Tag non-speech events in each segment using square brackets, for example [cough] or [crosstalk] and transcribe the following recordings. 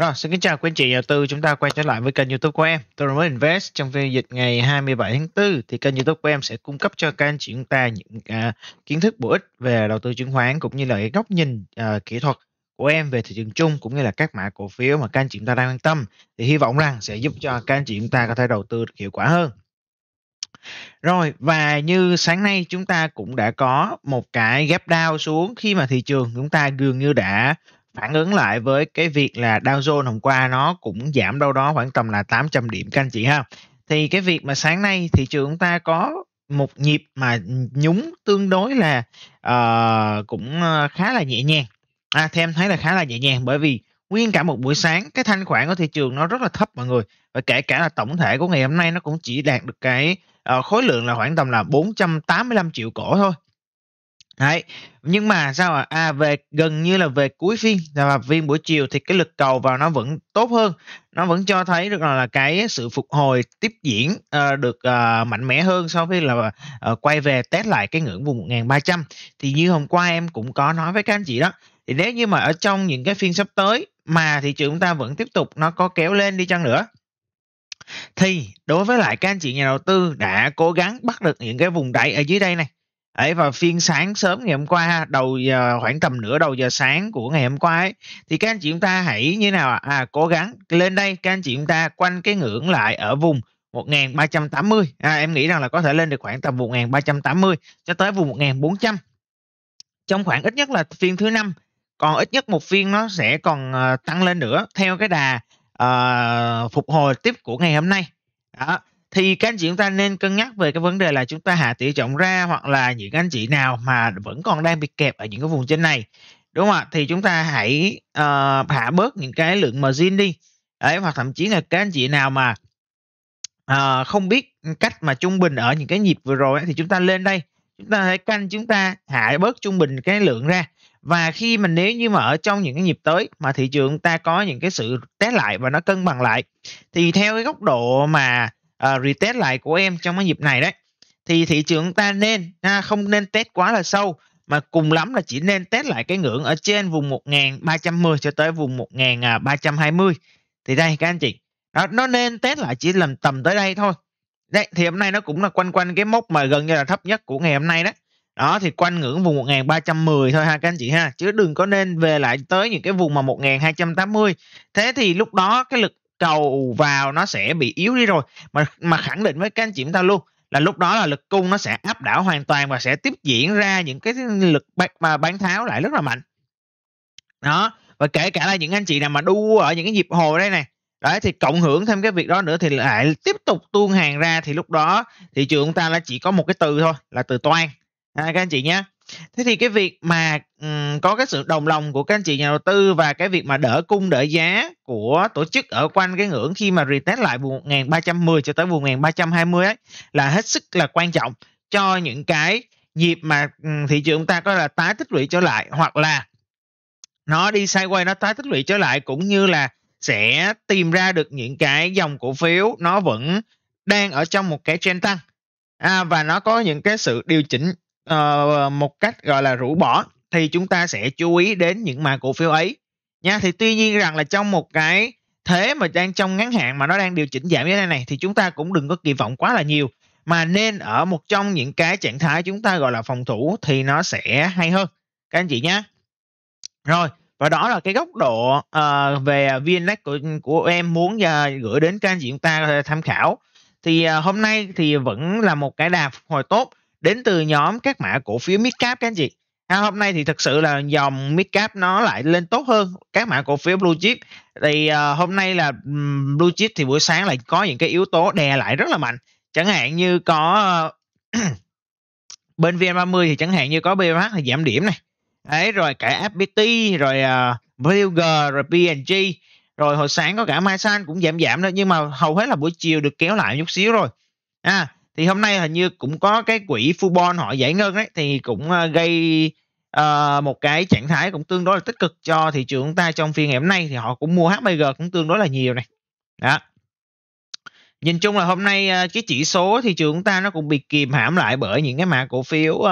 Rồi, xin kính chào quý anh chị nhà tư. Chúng ta quay trở lại với kênh YouTube của em, tôi mới Invest. Trong phiên dịch ngày 27 tháng 4 thì kênh YouTube của em sẽ cung cấp cho các anh chị chúng ta những à, kiến thức bổ ích về đầu tư chứng khoán cũng như là cái góc nhìn à, kỹ thuật của em về thị trường chung cũng như là các mã cổ phiếu mà các anh chị chúng ta đang quan tâm. Thì hy vọng rằng sẽ giúp cho các anh chị chúng ta có thể đầu tư được hiệu quả hơn. Rồi và như sáng nay chúng ta cũng đã có một cái gap down xuống khi mà thị trường chúng ta dường như đã phản ứng lại với cái việc là Dow Jones hôm qua nó cũng giảm đâu đó khoảng tầm là 800 điểm các anh chị ha. Thì cái việc mà sáng nay thị trường chúng ta có một nhịp mà nhúng tương đối là uh, cũng ờ, khá là nhẹ nhàng. À, thì em thấy là khá là nhẹ nhàng bởi vì nguyên cả một buổi sáng cái thanh khoản của thị trường nó rất là thấp mọi người và kể cả là tổng thể của ngày hôm nay nó cũng chỉ đạt được cái uh, khối lượng là khoảng tầm là 485 triệu cổ thôi Đấy. Nhưng mà sao ạ? À? à về gần như là về cuối phiên và phiên buổi chiều thì cái lực cầu vào nó vẫn tốt hơn. Nó vẫn cho thấy được là cái sự phục hồi tiếp diễn uh, được uh, mạnh mẽ hơn so với là uh, quay về test lại cái ngưỡng vùng 1300. Thì như hôm qua em cũng có nói với các anh chị đó. Thì nếu như mà ở trong những cái phiên sắp tới mà thị trường chúng ta vẫn tiếp tục nó có kéo lên đi chăng nữa thì đối với lại các anh chị nhà đầu tư đã cố gắng bắt được những cái vùng đáy ở dưới đây này ấy vào phiên sáng sớm ngày hôm qua đầu giờ khoảng tầm nửa đầu giờ sáng của ngày hôm qua ấy, thì các anh chị chúng ta hãy như nào à? à cố gắng lên đây các anh chị chúng ta quanh cái ngưỡng lại ở vùng 1380 à, em nghĩ rằng là có thể lên được khoảng tầm 1380 cho tới vùng 1400 trong khoảng ít nhất là phiên thứ năm còn ít nhất một phiên nó sẽ còn uh, tăng lên nữa theo cái đà uh, phục hồi tiếp của ngày hôm nay đó thì các anh chị chúng ta nên cân nhắc về cái vấn đề là chúng ta hạ tỷ trọng ra hoặc là những anh chị nào mà vẫn còn đang bị kẹp ở những cái vùng trên này đúng không ạ thì chúng ta hãy uh, hạ bớt những cái lượng margin đi đấy hoặc thậm chí là các anh chị nào mà uh, không biết cách mà trung bình ở những cái nhịp vừa rồi thì chúng ta lên đây chúng ta hãy canh chúng ta hạ bớt trung bình cái lượng ra và khi mình nếu như mà ở trong những cái nhịp tới mà thị trường ta có những cái sự té lại và nó cân bằng lại thì theo cái góc độ mà uh, retest lại của em trong cái dịp này đấy thì thị trường ta nên à, không nên test quá là sâu mà cùng lắm là chỉ nên test lại cái ngưỡng ở trên vùng 1310 cho tới vùng 1320 à, thì đây các anh chị đó, nó nên test lại chỉ làm tầm tới đây thôi đấy thì hôm nay nó cũng là quanh quanh cái mốc mà gần như là thấp nhất của ngày hôm nay đó đó thì quanh ngưỡng vùng 1310 thôi ha các anh chị ha chứ đừng có nên về lại tới những cái vùng mà 1280 thế thì lúc đó cái lực cầu vào nó sẽ bị yếu đi rồi mà mà khẳng định với các anh chị chúng ta luôn là lúc đó là lực cung nó sẽ áp đảo hoàn toàn và sẽ tiếp diễn ra những cái lực mà bán tháo lại rất là mạnh đó và kể cả là những anh chị nào mà đu ở những cái nhịp hồi đây này đấy thì cộng hưởng thêm cái việc đó nữa thì lại tiếp tục tuôn hàng ra thì lúc đó thị trường chúng ta là chỉ có một cái từ thôi là từ toan à, các anh chị nhé Thế thì cái việc mà um, có cái sự đồng lòng của các anh chị nhà đầu tư và cái việc mà đỡ cung đỡ giá của tổ chức ở quanh cái ngưỡng khi mà retest lại vùng 1310 cho tới vùng 1320 ấy là hết sức là quan trọng cho những cái nhịp mà um, thị trường ta có là tái tích lũy trở lại hoặc là nó đi sideways nó tái tích lũy trở lại cũng như là sẽ tìm ra được những cái dòng cổ phiếu nó vẫn đang ở trong một cái trend tăng à, và nó có những cái sự điều chỉnh Ờ, một cách gọi là rũ bỏ thì chúng ta sẽ chú ý đến những mã cổ phiếu ấy nha thì tuy nhiên rằng là trong một cái thế mà đang trong ngắn hạn mà nó đang điều chỉnh giảm như thế này, này thì chúng ta cũng đừng có kỳ vọng quá là nhiều mà nên ở một trong những cái trạng thái chúng ta gọi là phòng thủ thì nó sẽ hay hơn các anh chị nhé rồi và đó là cái góc độ uh, về VNX của của em muốn uh, gửi đến các anh chị chúng ta tham khảo thì uh, hôm nay thì vẫn là một cái đà phục hồi tốt đến từ nhóm các mã cổ phiếu midcap các anh chị à, hôm nay thì thực sự là dòng midcap nó lại lên tốt hơn các mã cổ phiếu blue chip thì à, hôm nay là um, blue chip thì buổi sáng lại có những cái yếu tố đè lại rất là mạnh chẳng hạn như có à, [clears throat] bên VN30 thì chẳng hạn như có BMH thì giảm điểm này đấy rồi cả FPT rồi uh, rồi PNG rồi hồi sáng có cả Mai cũng giảm giảm đó nhưng mà hầu hết là buổi chiều được kéo lại chút xíu rồi à thì hôm nay hình như cũng có cái quỹ Fubon họ giải ngân đấy thì cũng ờ, gây uh, một cái trạng thái cũng tương đối là tích cực cho thị trường chúng ta trong phiên ngày hôm nay thì họ cũng mua HBG cũng tương đối là nhiều này đó nhìn chung là hôm nay ờ, cái chỉ số thị trường chúng ta nó cũng bị kìm hãm lại bởi những cái mã cổ phiếu uh,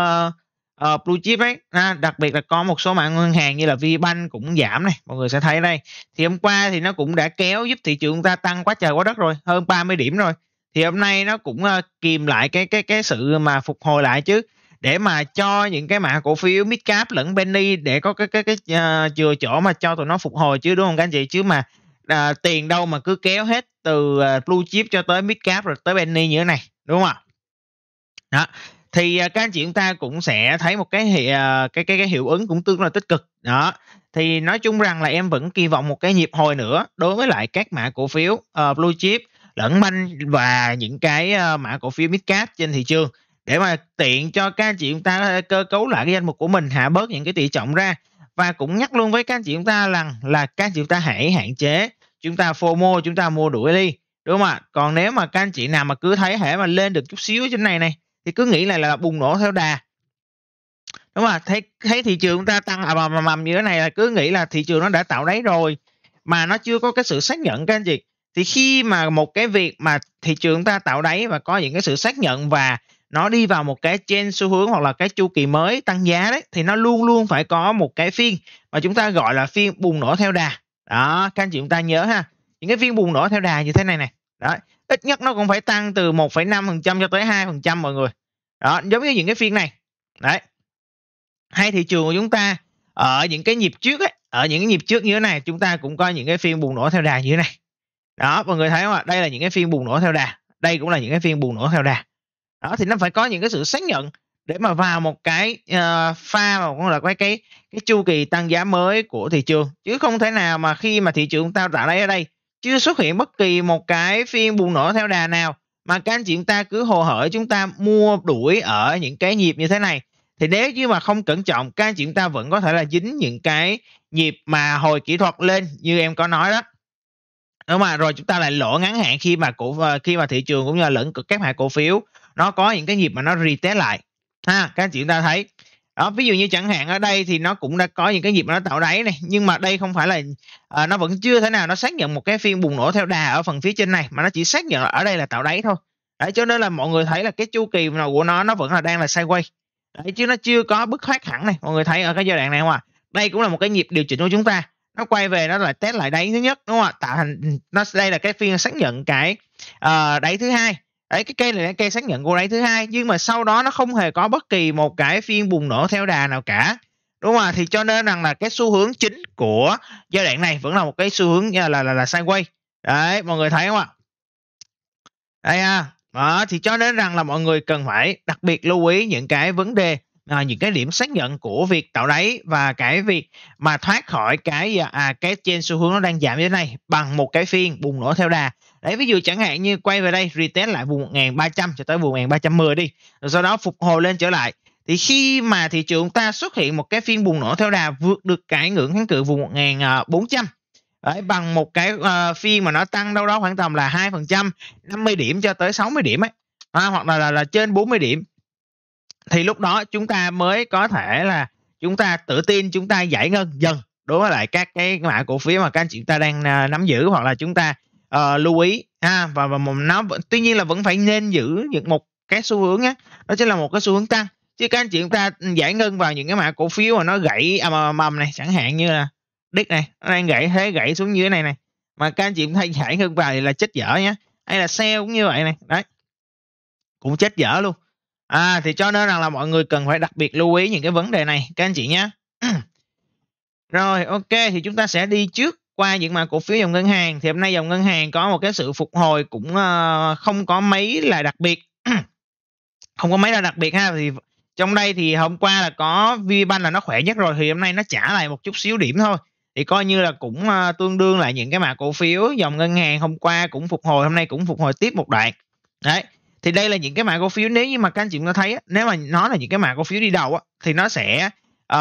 uh, blue chip ấy à, đặc biệt là có một số mạng ngân hàng như là Vbank cũng giảm này mọi người sẽ thấy đây thì hôm qua thì nó cũng đã kéo giúp thị trường chúng ta tăng quá trời quá đất rồi hơn 30 điểm rồi thì hôm nay nó cũng ờ, kìm lại cái cái cái sự mà phục hồi lại chứ để mà cho những cái mã cổ phiếu mid lẫn penny để có cái cái cái uh, chừa chỗ mà cho tụi nó phục hồi chứ đúng không các anh chị chứ mà uh, tiền đâu mà cứ kéo hết từ uh, blue chip cho tới mid rồi tới penny như thế này đúng không ạ đó thì uh, các anh chị chúng ta cũng sẽ thấy một cái hiệu, uh, cái cái cái hiệu ứng cũng tương đối tích cực đó thì nói chung rằng là em vẫn kỳ vọng một cái nhịp hồi nữa đối với lại các mã cổ phiếu uh, blue chip lẫn manh và những cái ờ, mã cổ phiếu midcap trên thị trường để mà tiện cho các anh chị chúng ta cơ cấu lại cái danh mục của mình hạ bớt những cái tỷ trọng ra và cũng nhắc luôn với các anh chị chúng ta rằng là các anh chị chúng ta hãy hạn chế chúng ta FOMO chúng ta mua đuổi đi đúng không ạ còn nếu mà các anh chị nào mà cứ thấy hệ mà lên được chút xíu trên này này thì cứ nghĩ là là bùng nổ theo đà đúng không thấy thấy thị trường chúng ta tăng à ầm mầm như thế này là cứ nghĩ là thị trường nó đã tạo đáy rồi mà nó chưa có cái sự xác nhận các anh chị thì khi mà một cái việc mà thị trường ta tạo đáy và có những cái sự xác nhận và nó đi vào một cái trên xu hướng hoặc là cái chu kỳ mới tăng giá đấy thì nó luôn luôn phải có một cái phiên mà chúng ta gọi là phiên bùng nổ theo đà đó các anh chị chúng ta nhớ ha những cái phiên bùng nổ theo đà như thế này này đó ít nhất nó cũng phải tăng từ 1,5% phần trăm cho tới 2% phần trăm mọi người đó giống như những cái phiên này đấy hay thị trường của chúng ta ở những cái nhịp trước ấy ở những cái nhịp trước như thế này chúng ta cũng có những cái phiên bùng nổ theo đà như thế này đó mọi người thấy không ạ đây là những cái phiên bùng nổ theo đà đây cũng là những cái phiên bùng nổ theo đà đó thì nó phải có những cái sự xác nhận để mà vào một cái uh, pha mà cũng là cái cái cái chu kỳ tăng giá mới của thị trường chứ không thể nào mà khi mà thị trường tao tạo đáy ở đây chưa xuất hiện bất kỳ một cái phiên bùng nổ theo đà nào mà các anh chị ta cứ hồ hởi chúng ta mua đuổi ở những cái nhịp như thế này thì nếu như mà không cẩn trọng các anh chị ta vẫn có thể là dính những cái nhịp mà hồi kỹ thuật lên như em có nói đó đúng mà rồi chúng ta lại lỗ ngắn hạn khi mà cổ ờ, khi mà thị trường cũng như là lẫn các mã cổ phiếu nó có những cái nhịp mà nó retest lại ha các anh chị chúng ta thấy đó ví dụ như chẳng hạn ở đây thì nó cũng đã có những cái nhịp mà nó tạo đáy này nhưng mà đây không phải là à, nó vẫn chưa thể nào nó xác nhận một cái phiên bùng nổ theo đà ở phần phía trên này mà nó chỉ xác nhận là ở đây là tạo đáy thôi đấy cho nên là mọi người thấy là cái chu kỳ nào của nó nó vẫn là đang là sideways đấy chứ nó chưa có bứt thoát hẳn này mọi người thấy ở cái giai đoạn này không à đây cũng là một cái nhịp điều chỉnh của chúng ta nó quay về nó lại test lại đáy thứ nhất đúng không ạ tạo thành ừ, nó đây là cái phiên xác nhận cái uh, đáy thứ hai đấy cái cây này là cây xác nhận của đáy thứ hai nhưng mà sau đó nó không hề có bất kỳ một cái phiên bùng nổ theo đà nào cả đúng không ạ thì cho nên rằng là cái xu hướng chính của giai đoạn này vẫn là một cái xu hướng là là là, là sideways đấy mọi người thấy không ạ đây ha à, đó, thì cho nên rằng là mọi người cần phải đặc biệt lưu ý những cái vấn đề à, những cái điểm xác nhận của việc tạo đáy và cái việc mà thoát khỏi cái à, cái trên xu hướng nó đang giảm như thế này bằng một cái phiên bùng nổ theo đà đấy ví dụ chẳng hạn như quay về đây retest lại vùng 1300 cho tới vùng 1310 đi rồi sau đó phục hồi lên trở lại thì khi mà thị trường ta xuất hiện một cái phiên bùng nổ theo đà vượt được cái ngưỡng kháng cự vùng 1400 Đấy, bằng một cái uh, phiên mà nó tăng đâu đó khoảng tầm là 2%, 50 điểm cho tới 60 điểm ấy. À, hoặc là, là là trên 40 điểm thì lúc đó chúng ta mới có thể là chúng ta tự tin chúng ta giải ngân dần đối với lại các cái mã cổ phiếu mà các anh chị ta đang uh, nắm giữ hoặc là chúng ta uh, lưu ý ha và và nó tuy nhiên là vẫn phải nên giữ những một cái xu hướng á đó chính là một cái xu hướng tăng chứ các anh chị chúng ta giải ngân vào những cái mã cổ phiếu mà nó gãy ầm à, ầm ầm này chẳng hạn như là đít này nó đang gãy thế gãy xuống dưới này này mà các anh chị thay giải ngân vào thì là chết dở nhé hay là sale cũng như vậy này đấy cũng chết dở luôn à thì cho nên rằng là mọi người cần phải đặc biệt lưu ý những cái vấn đề này các anh chị nhé [clears throat] rồi ok thì chúng ta sẽ đi trước qua những mã cổ phiếu dòng ngân hàng thì hôm nay dòng ngân hàng có một cái sự phục hồi cũng uh, không có mấy là đặc biệt [clears throat] không có mấy là đặc biệt ha thì trong đây thì hôm qua là có VBank là nó khỏe nhất rồi thì hôm nay nó trả lại một chút xíu điểm thôi thì coi như là cũng uh, tương đương lại những cái mã cổ phiếu dòng ngân hàng hôm qua cũng phục hồi hôm nay cũng phục hồi tiếp một đoạn đấy thì đây là những cái mã cổ phiếu nếu như mà các anh chị có thấy nếu mà nó là những cái mã cổ phiếu đi đầu thì nó sẽ uh,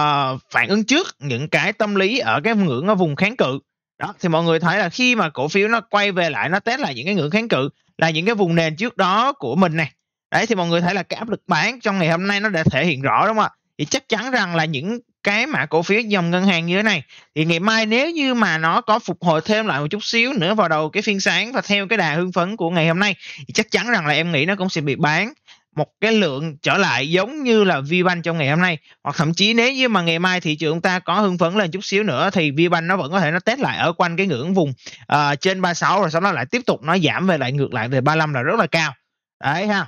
phản ứng trước những cái tâm lý ở cái ngưỡng ở vùng kháng cự đó thì mọi người thấy là khi mà cổ phiếu nó quay về lại nó test lại những cái ngưỡng kháng cự là những cái vùng nền trước đó của mình này đấy thì mọi người thấy là cái áp lực bán trong ngày hôm nay nó đã thể hiện rõ đúng không ạ thì chắc chắn rằng là những cái mã cổ phiếu dòng ngân hàng như thế này thì ngày mai nếu như mà nó có phục hồi thêm lại một chút xíu nữa vào đầu cái phiên sáng và theo cái đà hưng phấn của ngày hôm nay thì chắc chắn rằng là em nghĩ nó cũng sẽ bị bán một cái lượng trở lại giống như là VBank trong ngày hôm nay hoặc thậm chí nếu như mà ngày mai thị trường ta có hưng phấn lên chút xíu nữa thì VBank nó vẫn có thể nó test lại ở quanh cái ngưỡng vùng uh, trên 36 rồi sau đó lại tiếp tục nó giảm về lại ngược lại về 35 là rất là cao đấy ha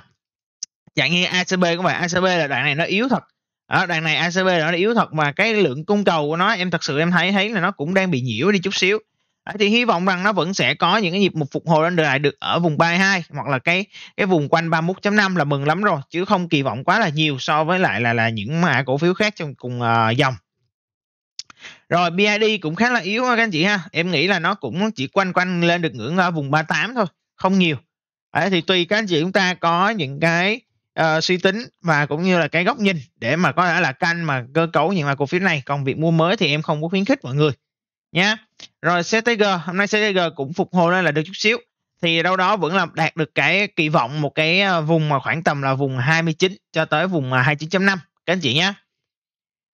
dạng như ACB cũng vậy ACB là đoạn này nó yếu thật ở đàn này ACB nó yếu thật mà cái lượng cung cầu của nó em thật sự em thấy thấy là nó cũng đang bị nhiễu đi chút xíu à, thì hy vọng rằng nó vẫn sẽ có những cái nhịp một phục hồi lên lại được ở vùng 32 hoặc là cái cái vùng quanh 31.5 là mừng lắm rồi chứ không kỳ vọng quá là nhiều so với lại là là những mã cổ phiếu khác trong cùng uh, dòng rồi BID cũng khá là yếu các anh chị ha em nghĩ là nó cũng chỉ quanh quanh lên được ngưỡng ở vùng 38 thôi không nhiều Đấy, thì tùy các anh chị chúng ta có những cái uh, suy tính và cũng như là cái góc nhìn để mà có thể là canh mà cơ cấu những mà cổ phiếu này còn việc mua mới thì em không có khuyến khích mọi người nhé rồi CTG hôm nay CTG cũng phục hồi lên là được chút xíu thì đâu đó vẫn là đạt được cái kỳ vọng một cái ờ, vùng mà khoảng tầm là vùng 29 cho tới vùng 29.5 ờ, các anh chị nhé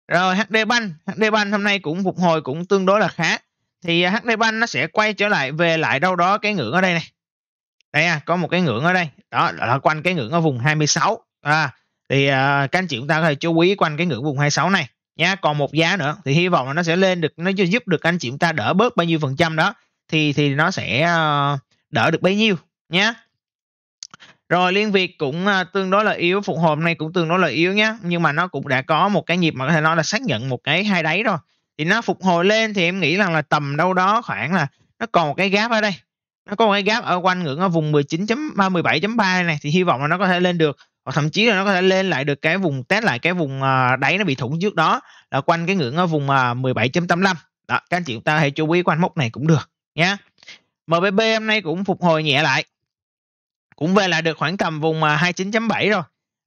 rồi HD Bank HD Bank hôm nay cũng phục hồi cũng tương đối là khá thì HD Bank nó sẽ quay trở lại về lại đâu đó cái ngưỡng ở đây này đây à, có một cái ngưỡng ở đây đó là quanh cái ngưỡng ở vùng 26 à, thì à, các anh chị chúng ta có thể chú ý quanh cái ngưỡng vùng 26 này nha còn một giá nữa thì hy vọng là nó sẽ lên được nó giúp được anh chị chúng ta đỡ bớt bao nhiêu phần trăm đó thì thì nó sẽ à, đỡ được bấy nhiêu nhé rồi liên việt cũng à, tương đối là yếu phục hồi này cũng tương đối là yếu nhé nhưng mà nó cũng đã có một cái nhịp mà có thể nói là xác nhận một cái hai đáy rồi thì nó phục hồi lên thì em nghĩ rằng là tầm đâu đó khoảng là nó còn một cái gáp ở đây nó có một cái gap ở quanh ngưỡng ở vùng 19.37.3 này thì hy vọng là nó có thể lên được hoặc thậm chí là nó có thể lên lại được cái vùng test lại cái vùng à, đáy nó bị thủng trước đó là quanh cái ngưỡng ở vùng 17.85 à, đó các anh chị chúng ta hãy chú ý quanh mốc này cũng được nhé MBB hôm nay cũng phục hồi nhẹ lại cũng về lại được khoảng tầm vùng 29.7 à, rồi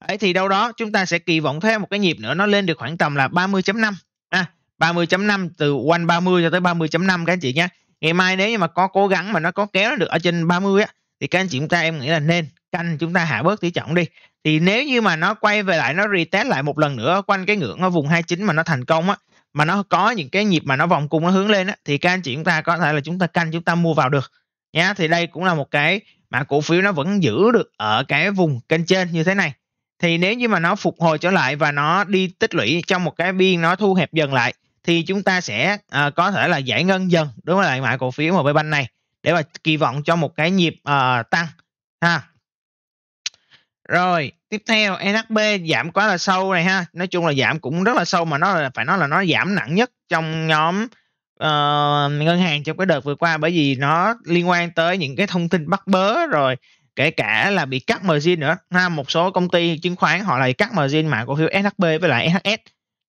ấy thì đâu đó chúng ta sẽ kỳ vọng thêm một cái nhịp nữa nó lên được khoảng tầm là 30.5 à, 30.5 từ quanh 30 cho tới 30.5 các anh chị nhé ngày mai nếu như mà có cố gắng mà nó có kéo nó được ở trên 30 á thì các anh chị chúng ta em nghĩ là nên canh chúng ta hạ bớt tỷ trọng đi thì nếu như mà nó quay về lại nó retest lại một lần nữa quanh cái ngưỡng ở vùng 29 mà nó thành công á mà nó có những cái nhịp mà nó vòng cung nó hướng lên á thì các anh chị chúng ta có thể là chúng ta canh chúng ta mua vào được nhá thì đây cũng là một cái mà cổ phiếu nó vẫn giữ được ở cái vùng kênh trên như thế này thì nếu như mà nó phục hồi trở lại và nó đi tích lũy trong một cái biên nó thu hẹp dần lại thì chúng ta sẽ à, có thể là giải ngân dần đối với lại mã cổ phiếu MB Bank này để mà kỳ vọng cho một cái nhịp à, tăng ha. Rồi, tiếp theo NHB giảm quá là sâu này ha. Nói chung là giảm cũng rất là sâu mà nó là phải nói là nó giảm nặng nhất trong nhóm uh, ngân hàng trong cái đợt vừa qua bởi vì nó liên quan tới những cái thông tin bắt bớ rồi kể cả là bị cắt margin nữa ha một số công ty chứng khoán họ lại cắt margin mã cổ phiếu SHB với lại SHS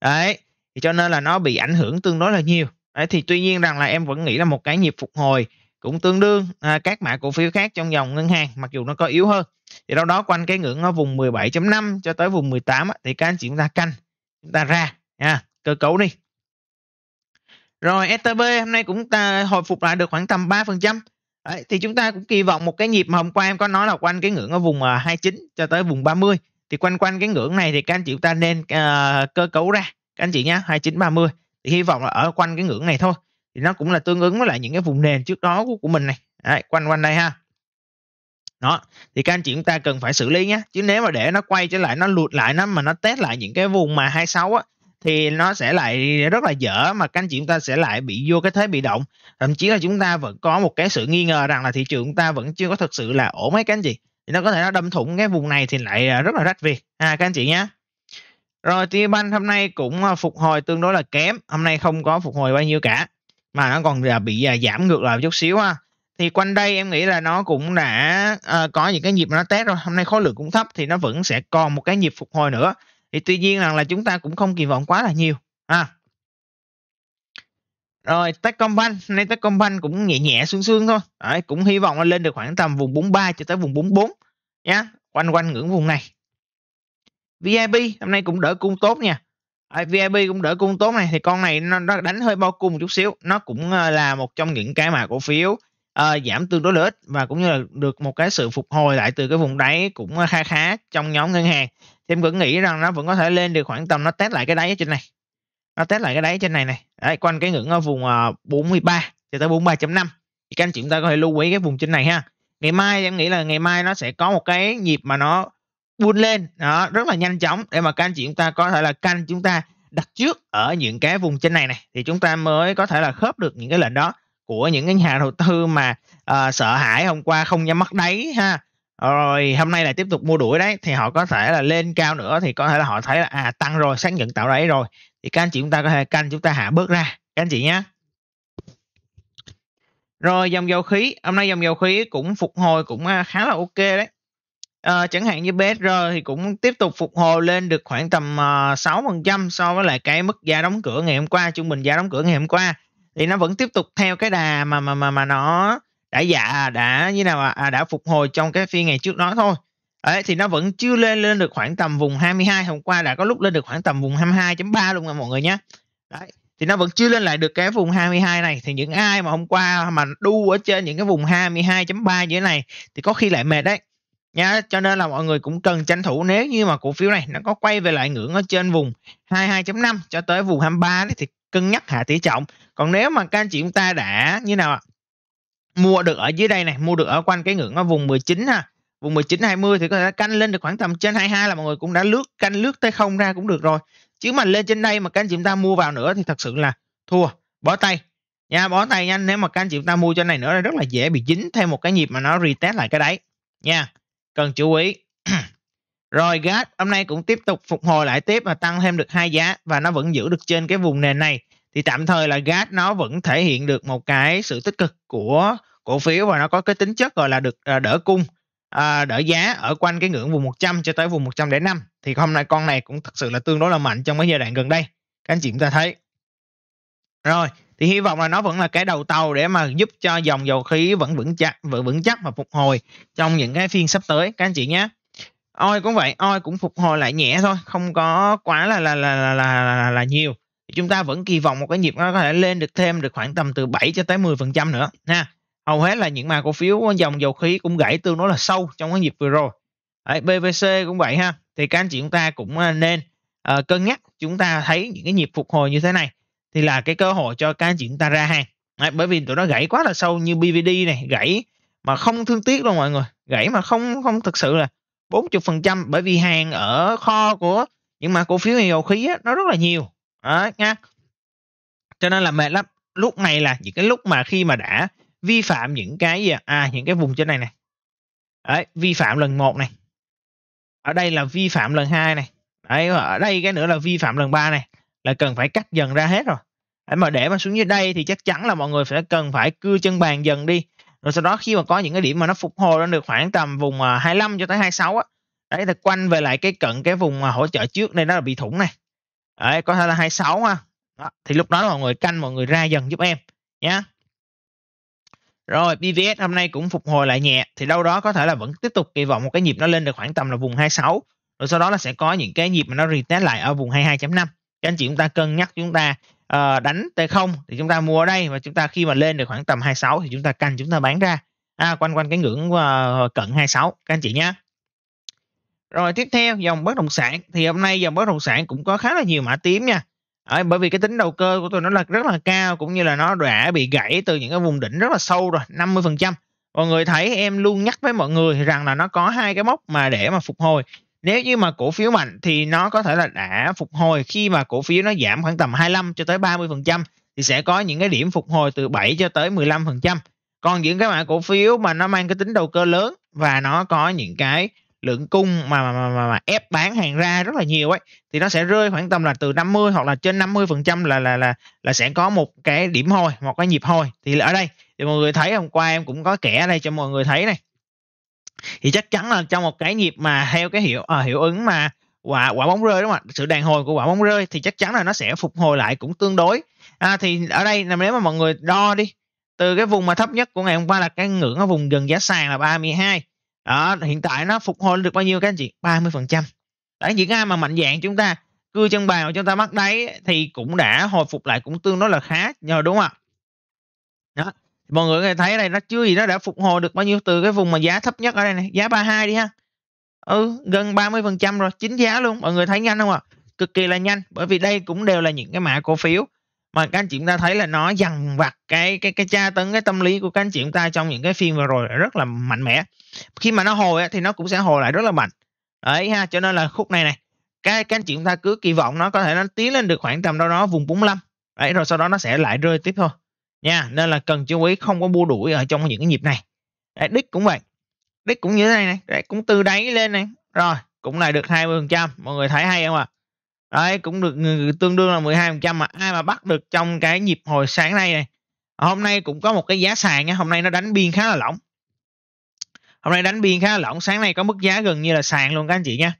đấy thì cho nên là nó bị ảnh hưởng tương đối là nhiều Đấy, thì tuy nhiên rằng là em vẫn nghĩ là một cái nhịp phục hồi cũng tương đương à, các mã cổ phiếu khác trong dòng ngân hàng mặc dù nó có yếu hơn thì đâu đó quanh cái ngưỡng ở vùng 17.5 cho tới vùng 18 thì các anh chị chúng ta canh chúng ta ra nha cơ cấu đi rồi STB hôm nay cũng ta hồi phục lại được khoảng tầm 3% trăm. thì chúng ta cũng kỳ vọng một cái nhịp mà hôm qua em có nói là quanh cái ngưỡng ở vùng 29 à, cho tới vùng 30 thì quanh quanh cái ngưỡng này thì các anh chị chúng ta nên uh, cơ cấu ra các anh chị nhé 2930 thì hy vọng là ở quanh cái ngưỡng này thôi thì nó cũng là tương ứng với lại những cái vùng nền trước đó của, của mình này Đấy, quanh quanh đây ha đó thì các anh chị chúng ta cần phải xử lý nhé chứ nếu mà để nó quay trở lại nó lụt lại nó mà nó test lại những cái vùng mà 26 á thì nó sẽ lại rất là dở mà các anh chị chúng ta sẽ lại bị vô cái thế bị động thậm chí là chúng ta vẫn có một cái sự nghi ngờ rằng là thị trường chúng ta vẫn chưa có thực sự là ổn mấy các anh chị thì nó có thể nó đâm thủng cái vùng này thì lại à, rất là rách việc à các anh chị nhé rồi Tiebank hôm nay cũng à, phục hồi tương đối là kém, hôm nay không có phục hồi bao nhiêu cả mà nó còn là bị à, giảm ngược lại một chút xíu ha. Thì quanh đây em nghĩ là nó cũng đã uh, có những cái nhịp nó test rồi, hôm nay khối lượng cũng thấp thì nó vẫn sẽ còn một cái nhịp phục hồi nữa. Thì tuy nhiên rằng là chúng ta cũng không kỳ vọng quá là nhiều ha. Rồi Techcombank, nay Techcombank cũng nhẹ nhẹ xuống xương thôi. Đấy, cũng hy vọng là lên được khoảng tầm vùng 43 cho tới vùng 44 nhá, quanh quanh ngưỡng vùng này VIP hôm nay cũng đỡ cung tốt nha à, VIP cũng đỡ cung tốt này thì con này nó, nó đánh hơi bao cung một chút xíu nó cũng ờ, là một trong những cái mà cổ phiếu uh, giảm tương đối lợi ích và cũng như là được một cái sự phục hồi lại từ cái vùng đáy cũng ờ, khá khá trong nhóm ngân hàng thì em vẫn nghĩ rằng nó vẫn có thể lên được khoảng tầm nó test lại cái đáy ở trên này nó test lại cái đáy trên này này đấy quanh cái ngưỡng ở vùng uh, 43 cho tới 43.5 thì các anh chị chúng ta có thể lưu ý cái vùng trên này ha ngày mai em nghĩ là ngày mai nó sẽ có một cái nhịp mà nó buôn lên đó rất là nhanh chóng để mà các anh chị chúng ta có thể là canh chúng ta đặt trước ở những cái vùng trên này này thì chúng ta mới có thể là khớp được những cái lệnh đó của những cái nhà đầu tư mà uh, sợ hãi hôm qua không dám mắc đáy ha rồi hôm nay là tiếp tục mua đuổi đấy thì họ có thể là lên cao nữa thì có thể là họ thấy là à tăng rồi xác nhận tạo đáy rồi thì các anh chị chúng ta có thể canh chúng ta hạ bước ra các anh chị nhé rồi dòng dầu khí hôm nay dòng dầu khí cũng phục hồi cũng à, khá là ok đấy à, chẳng hạn như BSR thì cũng tiếp tục phục hồi lên được khoảng tầm à, ờ, 6% so với lại cái mức giá đóng cửa ngày hôm qua trung bình giá đóng cửa ngày hôm qua thì nó vẫn tiếp tục theo cái đà mà mà mà mà nó đã dạ đã như nào à, đã phục hồi trong cái phiên ngày trước đó thôi Đấy, thì nó vẫn chưa lên lên được khoảng tầm vùng 22 hôm qua đã có lúc lên được khoảng tầm vùng 22.3 luôn rồi mọi người nhé Đấy, thì nó vẫn chưa lên lại được cái vùng 22 này thì những ai mà hôm qua mà đu ở trên những cái vùng 22.3 như thế này thì có khi lại mệt đấy nha cho nên là mọi người cũng cần tranh thủ nếu như mà cổ phiếu này nó có quay về lại ngưỡng ở trên vùng 22.5 cho tới vùng 23 đấy thì cân nhắc hạ tỷ trọng còn nếu mà các anh chị chúng ta đã như nào ạ mua được ở dưới đây này mua được ở quanh cái ngưỡng ở vùng 19 ha vùng 19 20 thì có thể canh lên được khoảng tầm trên 22 là mọi người cũng đã lướt canh lướt tới không ra cũng được rồi chứ mà lên trên đây mà các anh chị chúng ta mua vào nữa thì thật sự là thua bỏ tay nha bỏ tay nhanh nếu mà các anh chị chúng ta mua trên này nữa là rất là dễ bị dính thêm một cái nhịp mà nó retest lại cái đấy nha cần chú ý [clears throat] rồi gas hôm nay cũng tiếp tục phục hồi lại tiếp và tăng thêm được hai giá và nó vẫn giữ được trên cái vùng nền này thì tạm thời là gas nó vẫn thể hiện được một cái sự tích cực của cổ phiếu và nó có cái tính chất gọi là được à, đỡ cung à, đỡ giá ở quanh cái ngưỡng vùng 100 cho tới vùng 105 thì hôm nay con này cũng thật sự là tương đối là mạnh trong cái giai đoạn gần đây các anh chị chúng ta thấy rồi thì hy vọng là nó vẫn là cái đầu tàu để mà giúp cho dòng dầu khí vẫn vững chắc vẫn vững chắc và phục hồi trong những cái phiên sắp tới các anh chị nhé oi cũng vậy oi cũng phục hồi lại nhẹ thôi không có quá là là là là là, là, là nhiều chúng ta vẫn kỳ vọng một cái nhịp nó có thể lên được thêm được khoảng tầm từ 7 cho tới 10% nữa ha hầu hết là những mà cổ phiếu dòng dầu khí cũng gãy tương đối là sâu trong cái nhịp vừa rồi Đấy, BVC cũng vậy ha thì các anh chị chúng ta cũng ờ, nên uh, cân nhắc chúng ta thấy những cái nhịp phục hồi như thế này thì là cái cơ hội cho các anh chị chúng ta ra hàng Đấy, bởi vì tụi nó gãy quá là sâu như BVD này gãy mà không thương tiếc đâu mọi người gãy mà không không thực sự là 40% bởi vì hàng ở kho của những mà cổ phiếu dầu khí á, nó rất là nhiều Đấy, nha cho nên là mệt lắm lúc này là những cái lúc mà khi mà đã vi phạm những cái gì à, à những cái vùng trên này này Đấy, vi phạm lần một này ở đây là vi phạm lần hai này đấy ở đây cái nữa là vi phạm lần ba này là cần phải cắt dần ra hết rồi để mà để mà xuống dưới đây thì chắc chắn là mọi người sẽ cần phải cưa chân bàn dần đi rồi sau đó khi mà có những cái điểm mà nó phục hồi lên được khoảng tầm vùng 25 à, cho tới 26 á đấy thì quanh về lại cái cận cái vùng à, hỗ trợ trước đây nó là bị thủng này đấy có thể là 26 ha đó. thì lúc đó mọi người canh mọi người ra dần giúp em nhé rồi BVS hôm nay cũng phục hồi lại nhẹ thì đâu đó có thể là vẫn tiếp tục kỳ vọng một cái nhịp nó lên được khoảng tầm là vùng 26 rồi sau đó là sẽ có những cái nhịp mà nó retest lại ở vùng 22.5 anh chị chúng ta cân nhắc chúng ta uh, đánh T0 thì chúng ta mua ở đây và chúng ta khi mà lên được khoảng tầm 26 thì chúng ta canh chúng ta bán ra à, quanh quanh cái ngưỡng uh, cận 26 các anh chị nhé rồi tiếp theo dòng bất động sản thì hôm nay dòng bất động sản cũng có khá là nhiều mã tím nha à, bởi vì cái tính đầu cơ của tôi nó là rất là cao cũng như là nó đã bị gãy từ những cái vùng đỉnh rất là sâu rồi 50 phần mọi người thấy em luôn nhắc với mọi người rằng là nó có hai cái mốc mà để mà phục hồi nếu như mà cổ phiếu mạnh thì nó có thể là đã phục hồi khi mà cổ phiếu nó giảm khoảng tầm 25 cho tới 30% thì sẽ có những cái điểm phục hồi từ 7 cho tới 15%. Còn những cái mã cổ phiếu mà nó mang cái tính đầu cơ lớn và nó có những cái lượng cung mà mà, mà, mà ép bán hàng ra rất là nhiều ấy thì nó sẽ rơi khoảng tầm là từ 50 hoặc là trên 50% là là là là sẽ có một cái điểm hồi, một cái nhịp hồi. Thì ở đây thì mọi người thấy hôm qua em cũng có kẻ ở đây cho mọi người thấy này thì chắc chắn là trong một cái nhịp mà theo cái hiệu à, hiệu ứng mà quả quả bóng rơi đúng không ạ sự đàn hồi của quả bóng rơi thì chắc chắn là nó sẽ phục hồi lại cũng tương đối à, thì ở đây là nếu mà mọi người đo đi từ cái vùng mà thấp nhất của ngày hôm qua là cái ngưỡng ở vùng gần giá sàn là 32 đó hiện tại nó phục hồi được bao nhiêu các anh chị 30 phần trăm đấy những ai mà mạnh dạng chúng ta cưa chân bào chúng ta mắc đáy thì cũng đã hồi phục lại cũng tương đối là khá nhờ đúng không ạ đó mọi người có thể thấy đây nó chưa gì nó đã phục hồi được bao nhiêu từ cái vùng mà giá thấp nhất ở đây này giá 32 đi ha ừ gần 30 phần trăm rồi chính giá luôn mọi người thấy nhanh không ạ à? cực kỳ là nhanh bởi vì đây cũng đều là những cái mã cổ phiếu mà các anh chị chúng ta thấy là nó dằn vặt cái cái cái tra tấn cái tâm lý của các anh chị chúng ta trong những cái phiên vừa rồi rất là mạnh mẽ khi mà nó hồi thì nó cũng sẽ hồi lại rất là mạnh đấy ha cho nên là khúc này này cái các anh chị chúng ta cứ kỳ vọng nó có thể nó tiến lên được khoảng tầm đâu đó vùng 45 đấy rồi sau đó nó sẽ lại rơi tiếp thôi nha nên là cần chú ý không có mua đuổi ở trong những cái nhịp này đấy, đích cũng vậy đích cũng như thế này này đấy, cũng từ đáy lên này rồi cũng lại được 20% mọi người thấy hay không ạ à? đấy cũng được tương đương là 12% mà ai mà bắt được trong cái nhịp hồi sáng nay này hôm nay cũng có một cái giá sàn nha hôm nay nó đánh biên khá là lỏng hôm nay đánh biên khá là lỏng sáng nay có mức giá gần như là sàn luôn các anh chị nha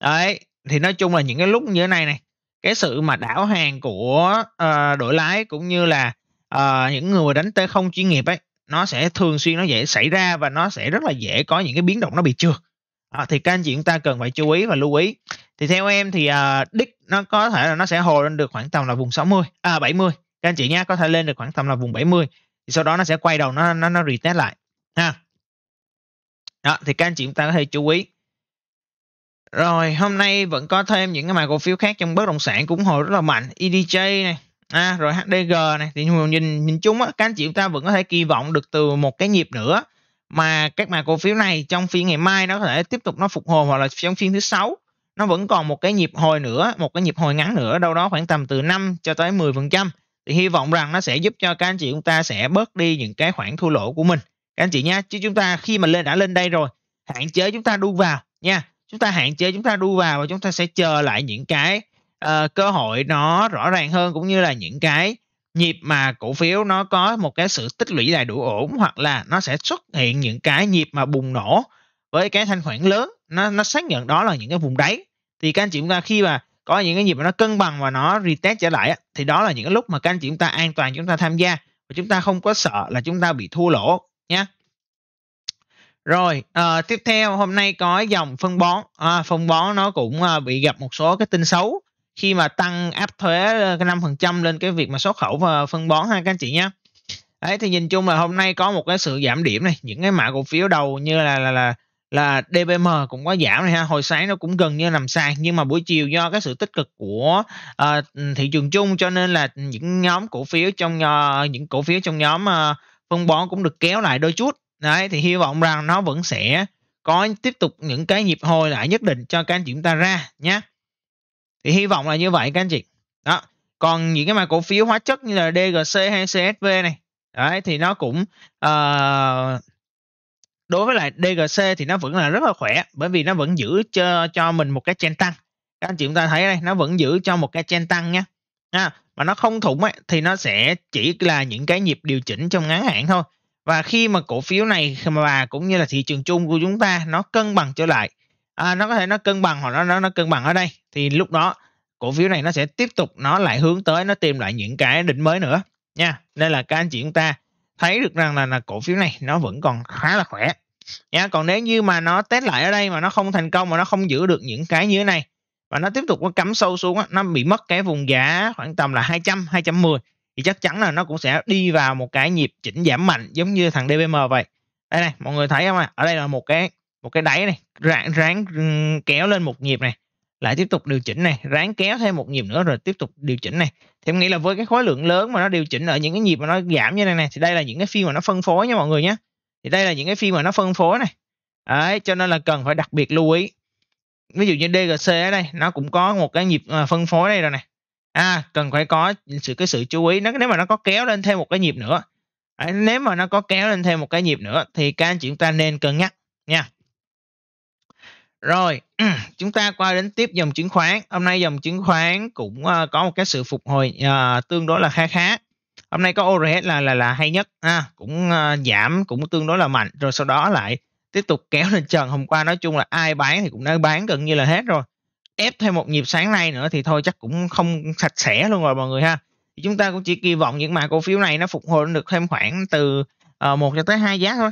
đấy thì nói chung là những cái lúc như thế này này cái sự mà đảo hàng của uh, ờ, đội lái cũng như là à, những người đánh t không chuyên nghiệp ấy nó sẽ thường xuyên nó dễ xảy ra và nó sẽ rất là dễ có những cái biến động nó bị trượt à, thì các anh chị chúng ta cần phải chú ý và lưu ý thì theo em thì à, đích nó có thể là nó sẽ hồi lên được khoảng tầm là vùng 60 à 70 các anh chị nha có thể lên được khoảng tầm là vùng 70 thì sau đó nó sẽ quay đầu nó nó nó retest lại ha đó thì các anh chị chúng ta có thể chú ý rồi hôm nay vẫn có thêm những cái mã cổ phiếu khác trong bất động sản cũng hồi rất là mạnh EDJ này à, rồi HDG này thì nhìn nhìn chung á các anh chị chúng ta vẫn có thể kỳ vọng được từ một cái nhịp nữa mà các mã cổ phiếu này trong phiên ngày mai nó có thể tiếp tục nó phục hồi hoặc là trong phiên thứ sáu nó vẫn còn một cái nhịp hồi nữa một cái nhịp hồi ngắn nữa đâu đó khoảng tầm từ 5 cho tới 10 phần trăm thì hy vọng rằng nó sẽ giúp cho các anh chị chúng ta sẽ bớt đi những cái khoản thua lỗ của mình các anh chị nhé chứ chúng ta khi mà lên đã lên đây rồi hạn chế chúng ta đu vào nha chúng ta hạn chế chúng ta đu vào và chúng ta sẽ chờ lại những cái uh, cơ hội nó rõ ràng hơn cũng như là những cái nhịp mà cổ phiếu nó có một cái sự tích lũy đầy đủ ổn hoặc là nó sẽ xuất hiện những cái nhịp mà bùng nổ với cái thanh khoản lớn nó nó xác nhận đó là những cái vùng đáy thì các anh chị chúng ta khi mà có những cái nhịp mà nó cân bằng và nó retest trở lại thì đó là những cái lúc mà các anh chị chúng ta an toàn chúng ta tham gia và chúng ta không có sợ là chúng ta bị thua lỗ nhé rồi à, tiếp theo hôm nay có dòng phân bón à, phân bón nó cũng à, bị gặp một số cái tin xấu khi mà tăng áp thuế ờ, cái 5% lên cái việc mà xuất khẩu và phân bón ha các anh chị nhé đấy thì nhìn chung là hôm nay có một cái sự giảm điểm này những cái mã cổ phiếu đầu như là là là là DBM cũng có giảm này ha hồi sáng nó cũng gần như nằm sàn nhưng mà buổi chiều do cái sự tích cực của uh, thị trường chung cho nên là những nhóm cổ phiếu trong uh, những cổ phiếu trong nhóm uh, phân bón cũng được kéo lại đôi chút đấy thì hy vọng rằng nó vẫn sẽ có tiếp tục những cái nhịp hồi lại nhất định cho các anh chị chúng ta ra nhé thì hy vọng là như vậy các anh chị đó còn những cái mà cổ phiếu hóa chất như là DGC hay CSV này đấy thì nó cũng uh, đối với lại DGC thì nó vẫn là rất là khỏe bởi vì nó vẫn giữ cho cho mình một cái trend tăng các anh chị chúng ta thấy đây nó vẫn giữ cho một cái trend tăng nhé à, mà nó không thủng ấy, thì nó sẽ chỉ là những cái nhịp điều chỉnh trong ngắn hạn thôi và khi mà cổ phiếu này và cũng như là thị trường chung của chúng ta nó cân bằng trở lại à, nó có thể nó cân bằng hoặc nó nó nó cân bằng ở đây thì lúc đó cổ phiếu này nó sẽ tiếp tục nó lại hướng tới nó tìm lại những cái đỉnh mới nữa nha nên là các anh chị chúng ta thấy được rằng là, là cổ phiếu này nó vẫn còn khá là khỏe nha còn nếu như mà nó test lại ở đây mà nó không thành công mà nó không giữ được những cái như thế này và nó tiếp tục có cắm sâu xuống nó bị mất cái vùng giá khoảng tầm là 200 210 thì chắc chắn là nó cũng sẽ đi vào một cái nhịp chỉnh giảm mạnh giống như thằng DBM vậy đây này mọi người thấy không ạ à? ở đây là một cái một cái đáy này ráng, ráng ừ, kéo lên một nhịp này lại tiếp tục điều chỉnh này ráng kéo thêm một nhịp nữa rồi tiếp tục điều chỉnh này thì em nghĩ là với cái khối lượng lớn mà nó điều chỉnh ở những cái nhịp mà nó giảm như này này thì đây là những cái phiên mà nó phân phối nha mọi người nhé thì đây là những cái phiên mà nó phân phối này đấy cho nên là cần phải đặc biệt lưu ý ví dụ như DGC ở đây nó cũng có một cái nhịp ờ, phân phối đây rồi này à cần phải có sự cái sự chú ý nó nếu mà nó có kéo lên thêm một cái nhịp nữa đấy, nếu mà nó có kéo lên thêm một cái nhịp nữa thì các anh chị chúng ta nên cân nhắc nha rồi, [clears throat] chúng ta qua đến tiếp dòng chứng khoán. Hôm nay dòng chứng khoán cũng uh, có một cái sự phục hồi uh, tương đối là khá khá. Hôm nay có ORS là là là hay nhất ha, cũng uh, giảm cũng tương đối là mạnh rồi sau đó lại tiếp tục kéo lên trần. Hôm qua nói chung là ai bán thì cũng đã bán gần như là hết rồi. Ép thêm một nhịp sáng nay nữa thì thôi chắc cũng không sạch sẽ luôn rồi mọi người ha. Thì chúng ta cũng chỉ kỳ vọng những mã cổ phiếu này nó phục hồi được thêm khoảng từ uh, 1 cho tới 2 giá thôi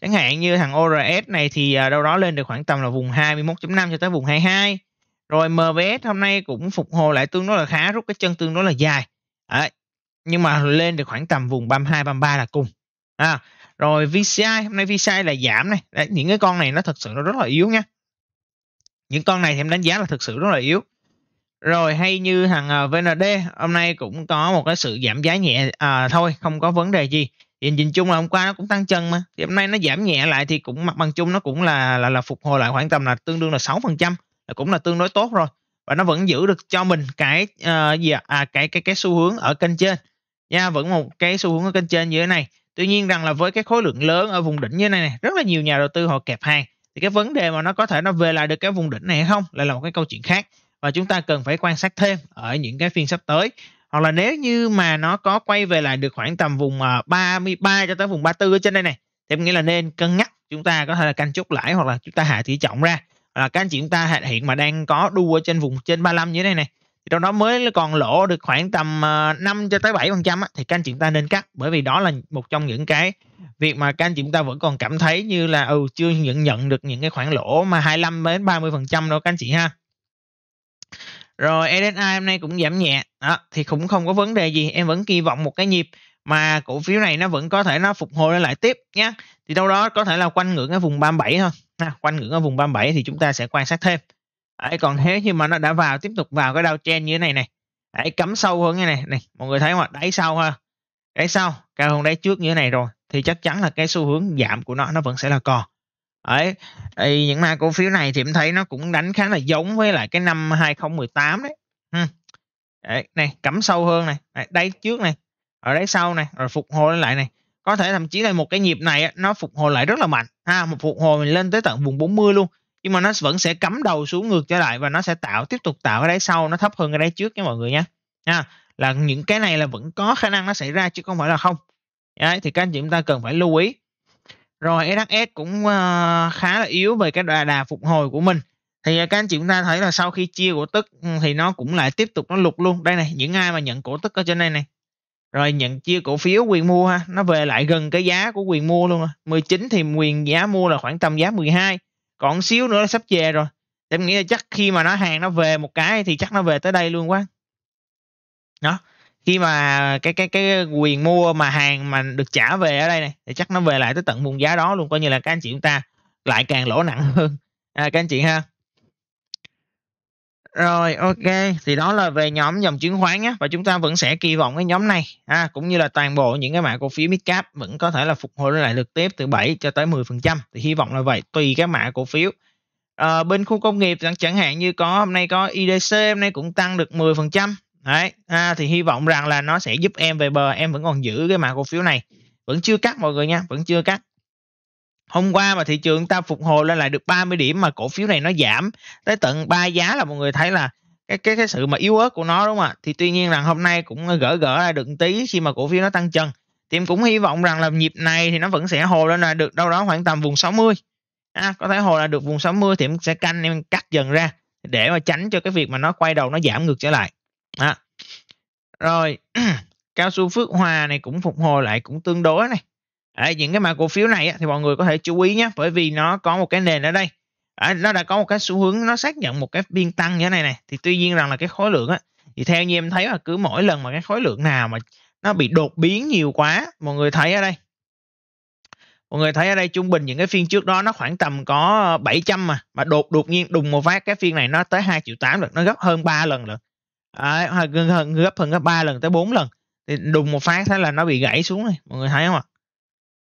chẳng hạn như thằng ORS này thì à, đâu đó lên được khoảng tầm là vùng 21.5 cho tới vùng 22 rồi MVS hôm nay cũng phục hồi lại tương đối là khá rút cái chân tương đối là dài đấy nhưng mà lên được khoảng tầm vùng 32 33 là cùng à, rồi VCI hôm nay VCI là giảm này Đấy, những cái con này nó thật sự nó rất là yếu nha những con này thì em đánh giá là thực sự rất là yếu rồi hay như thằng à, VND hôm nay cũng có một cái sự giảm giá nhẹ à, thôi không có vấn đề gì hiện nhìn chung là hôm qua nó cũng tăng chân mà thì hôm nay nó giảm nhẹ lại thì cũng mặt bằng chung nó cũng là là là phục hồi lại khoảng tầm là tương đương là 6% trăm cũng là tương đối tốt rồi và nó vẫn giữ được cho mình cái uh, gì à, à cái cái cái xu hướng ở kênh trên nha vẫn một cái xu hướng ở kênh trên như thế này tuy nhiên rằng là với cái khối lượng lớn ở vùng đỉnh như thế này, này rất là nhiều nhà đầu tư họ kẹp hàng thì cái vấn đề mà nó có thể nó về lại được cái vùng đỉnh này hay không lại là một cái câu chuyện khác và chúng ta cần phải quan sát thêm ở những cái phiên sắp tới hoặc là nếu như mà nó có quay về lại được khoảng tầm vùng 33 à, cho tới vùng 34 ở trên đây này thì em nghĩ là nên cân nhắc chúng ta có thể là canh chốt lãi hoặc là chúng ta hạ tỷ trọng ra hoặc là các anh chị chúng ta hiện mà đang có đu ở trên vùng trên 35 như thế này này thì trong đó mới còn lỗ được khoảng tầm 5 à, cho tới 7 phần trăm thì các anh chị chúng ta nên cắt bởi vì đó là một trong những cái việc mà các anh chị chúng ta vẫn còn cảm thấy như là ừ chưa nhận nhận được những cái khoản lỗ mà 25 đến 30 phần trăm đâu các anh chị ha rồi SSI hôm nay cũng giảm nhẹ đó thì cũng không có vấn đề gì em vẫn kỳ vọng một cái nhịp mà cổ phiếu này nó vẫn có thể nó phục hồi lại tiếp nhé thì đâu đó có thể là quanh ngưỡng ở vùng 37 thôi à, quanh ngưỡng ở vùng 37 thì chúng ta sẽ quan sát thêm Đấy, còn thế nhưng mà nó đã vào tiếp tục vào cái đầu chen như thế này này Đấy, cắm sâu hơn như này này mọi người thấy không ạ đáy sau ha đáy sau cao hơn đáy trước như thế này rồi thì chắc chắn là cái xu hướng giảm của nó nó vẫn sẽ là còn ấy thì những mã cổ phiếu này thì em thấy nó cũng đánh khá là giống với lại cái năm 2018 đấy. Ừ. đấy này, cắm sâu hơn này, đấy, đáy trước này, ở đáy sau này, rồi phục hồi lại này. Có thể thậm chí là một cái nhịp này nó phục hồi lại rất là mạnh. Ha, một phục hồi mình lên tới tận vùng 40 luôn. Nhưng mà nó vẫn sẽ cắm đầu xuống ngược trở lại và nó sẽ tạo tiếp tục tạo cái đáy sau nó thấp hơn cái đáy trước nha mọi người nha. Nha, là những cái này là vẫn có khả năng nó xảy ra chứ không phải là không. Đấy, thì các anh chị chúng ta cần phải lưu ý rồi SHS cũng uh, khá là yếu về cái đà, đà phục hồi của mình thì ờ, các anh chị chúng ta thấy là sau khi chia cổ tức ừ, thì nó cũng lại tiếp tục nó lục luôn đây này những ai mà nhận cổ tức ở trên đây này rồi nhận chia cổ phiếu quyền mua ha nó về lại gần cái giá của quyền mua luôn à. 19 thì quyền giá mua là khoảng tầm giá 12 còn xíu nữa là sắp về rồi em nghĩ là chắc khi mà nó hàng nó về một cái thì chắc nó về tới đây luôn quá đó khi mà cái cái cái quyền mua mà hàng mà được trả về ở đây này thì chắc nó về lại tới tận vùng giá đó luôn coi như là các anh chị chúng ta lại càng lỗ nặng [laughs] hơn à, các anh chị ha rồi ok thì đó là về nhóm dòng chứng khoán nhé và chúng ta vẫn sẽ kỳ vọng cái nhóm này à, cũng như là toàn bộ những cái mã cổ phiếu midcap vẫn có thể là phục hồi lại được tiếp từ 7 cho tới 10% thì hy vọng là vậy tùy cái mã cổ phiếu à, bên khu công nghiệp chẳng hạn như có hôm nay có IDC hôm nay cũng tăng được 10% Đấy, à, thì hy vọng rằng là nó sẽ giúp em về bờ em vẫn còn giữ cái mã cổ phiếu này vẫn chưa cắt mọi người nha vẫn chưa cắt hôm qua mà thị trường ta phục hồi lên lại được 30 điểm mà cổ phiếu này nó giảm tới tận ba giá là mọi người thấy là cái cái cái sự mà yếu ớt của nó đúng không ạ thì tuy nhiên rằng hôm nay cũng gỡ gỡ ra được tí khi mà cổ phiếu nó tăng chân thì em cũng hy vọng rằng là nhịp này thì nó vẫn sẽ hồi lên là được đâu đó khoảng tầm vùng 60 à, có thể hồi là được vùng 60 thì em sẽ canh em cắt dần ra để mà tránh cho cái việc mà nó quay đầu nó giảm ngược trở lại đó. rồi [clears throat] cao su phước hòa này cũng phục hồi lại cũng tương đối này à, những cái mã cổ phiếu này thì mọi người có thể chú ý nhé bởi vì nó có một cái nền ở đây à, nó đã có một cái xu hướng nó xác nhận một cái biên tăng như thế này này thì tuy nhiên rằng là cái khối lượng á thì theo như em thấy là cứ mỗi lần mà cái khối lượng nào mà nó bị đột biến nhiều quá mọi người thấy ở đây mọi người thấy ở đây trung bình những cái phiên trước đó nó khoảng tầm có 700 ờ, mà mà đột đột nhiên đùng một phát cái phiên này nó tới 2 triệu 8 lần nó gấp hơn 3 lần lận Đấy, gần hơn, gấp hơn gấp ba lần tới 4 lần thì đùng một phát thấy là nó bị gãy xuống này mọi người thấy không ạ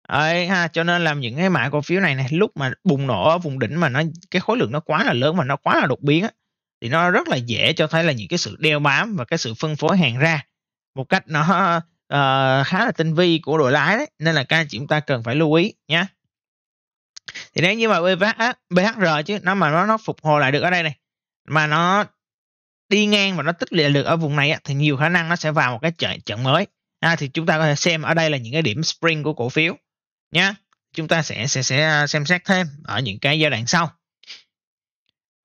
ấy ha cho nên làm những cái mã cổ phiếu này này lúc mà bùng nổ ở vùng đỉnh mà nó cái khối lượng nó quá là lớn mà nó quá là đột biến á, thì nó rất là dễ cho thấy là những cái sự đeo bám và cái sự phân phối hàng ra một cách nó uh, khá là tinh vi của đội lái đấy nên là các anh chị chúng ta cần phải lưu ý nhé thì nếu như mà BH, BHR chứ nó mà nó nó phục hồi lại được ở đây này mà nó đi ngang và nó tích lũy được ở vùng này thì nhiều khả năng nó sẽ vào một cái trận trận mới à, thì chúng ta có thể xem ở đây là những cái điểm spring của cổ phiếu nhé chúng ta sẽ sẽ sẽ à, xem xét thêm ở những cái giai đoạn sau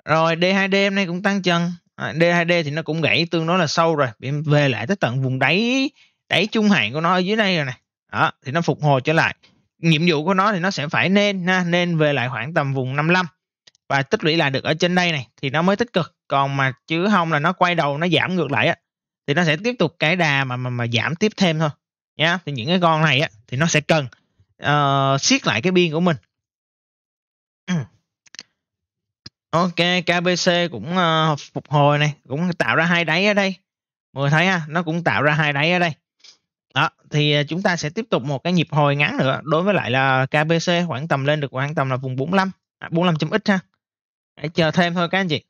rồi D2D hôm nay cũng tăng chân D2D à, thì nó cũng gãy tương đối là sâu rồi bị về lại tới tận vùng đáy đáy trung hạn của nó ở dưới đây rồi này đó thì nó phục hồi trở lại nhiệm vụ của nó thì nó sẽ phải nên ha, nên về lại khoảng tầm vùng 55 và tích lũy lại được ở trên đây này thì nó mới tích cực còn mà chứ không là nó quay đầu nó giảm ngược lại á thì nó sẽ tiếp tục cái đà mà mà, mà giảm tiếp thêm thôi nhá thì những cái con này á thì nó sẽ cần uh, siết lại cái biên của mình [clears throat] ok kbc cũng uh, phục hồi này cũng tạo ra hai đáy ở đây mọi người thấy ha nó cũng tạo ra hai đáy ở đây đó thì ờ, chúng ta sẽ tiếp tục một cái nhịp hồi ngắn nữa đối với lại là kbc khoảng tầm lên được khoảng tầm là vùng 45 45.x à, ha hãy chờ thêm thôi các anh chị